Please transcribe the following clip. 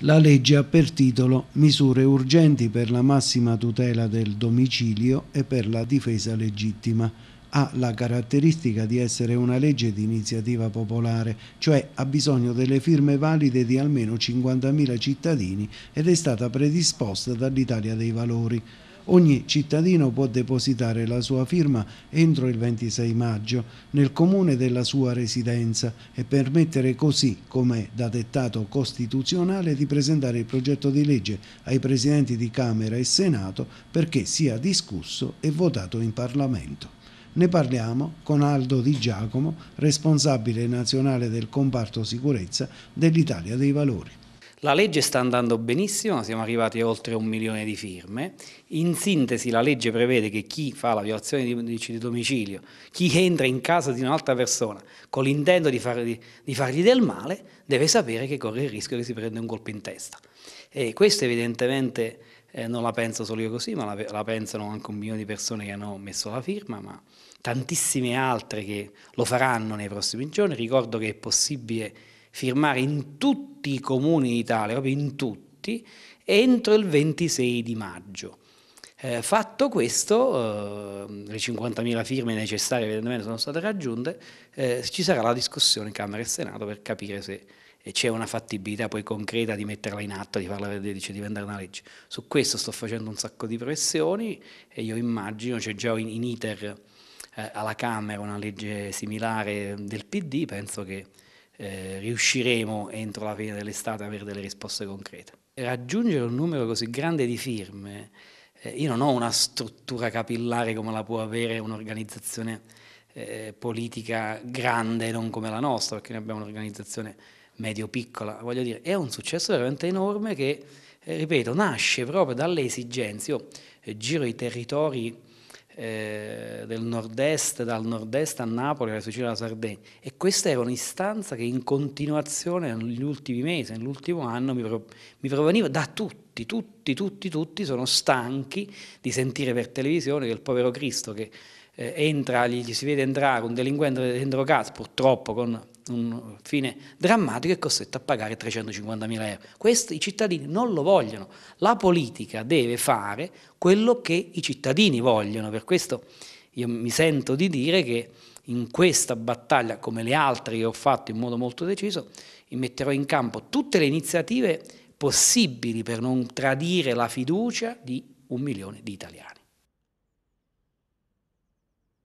La legge ha per titolo Misure urgenti per la massima tutela del domicilio e per la difesa legittima. Ha la caratteristica di essere una legge di iniziativa popolare, cioè ha bisogno delle firme valide di almeno 50.000 cittadini ed è stata predisposta dall'Italia dei Valori. Ogni cittadino può depositare la sua firma entro il 26 maggio nel comune della sua residenza e permettere così, come da dettato costituzionale, di presentare il progetto di legge ai presidenti di Camera e Senato perché sia discusso e votato in Parlamento. Ne parliamo con Aldo Di Giacomo, responsabile nazionale del comparto sicurezza dell'Italia dei Valori. La legge sta andando benissimo, siamo arrivati a oltre un milione di firme. In sintesi la legge prevede che chi fa la violazione di, domicilio, chi entra in casa di un'altra persona con l'intento di, fargli, di fargli del male, deve sapere che corre il rischio che si prenda un colpo in testa. E questo evidentemente eh, non la penso solo io così, ma la, la, pensano anche un milione di persone che hanno messo la firma, ma tantissime altre che lo faranno nei prossimi giorni. Ricordo che è possibile firmare in tutti i comuni d'Italia, proprio in tutti, entro il 26 di maggio. Eh, fatto questo, eh, le 50.000 firme necessarie evidentemente sono state raggiunte, eh, ci sarà la discussione in Camera e Senato per capire se c'è una fattibilità poi concreta di metterla in atto, di farla vedere, di diventare una legge. Su questo sto facendo un sacco di pressioni e io immagino, c'è già in, in iter eh, alla Camera una legge similare del PD, penso che eh, riusciremo entro la fine dell'estate ad avere delle risposte concrete. Raggiungere un numero così grande di firme, eh, io non ho una struttura capillare come la può avere un'organizzazione eh, politica grande, non come la nostra, perché noi abbiamo un'organizzazione medio-piccola, voglio dire, è un successo veramente enorme che, eh, ripeto, nasce proprio dalle esigenze. Io eh, giro i territori eh, del nord-est, dal nord-est a Napoli, alla Sicilia e alla Sardegna. E questa era un'istanza che in continuazione negli ultimi mesi, nell'ultimo anno, mi, pro mi proveniva da tutti, tutti, tutti, tutti sono stanchi di sentire per televisione che il povero Cristo che eh, entra, gli, gli si vede entrare un delinquente dentro casa, purtroppo con un fine drammatico, è costretto a pagare 350.000 euro. Questo i cittadini non lo vogliono. La politica deve fare quello che i cittadini vogliono. Per questo io mi sento di dire che in questa battaglia, come le altre che ho fatto in modo molto deciso, metterò in campo tutte le iniziative possibili per non tradire la fiducia di un milione di italiani.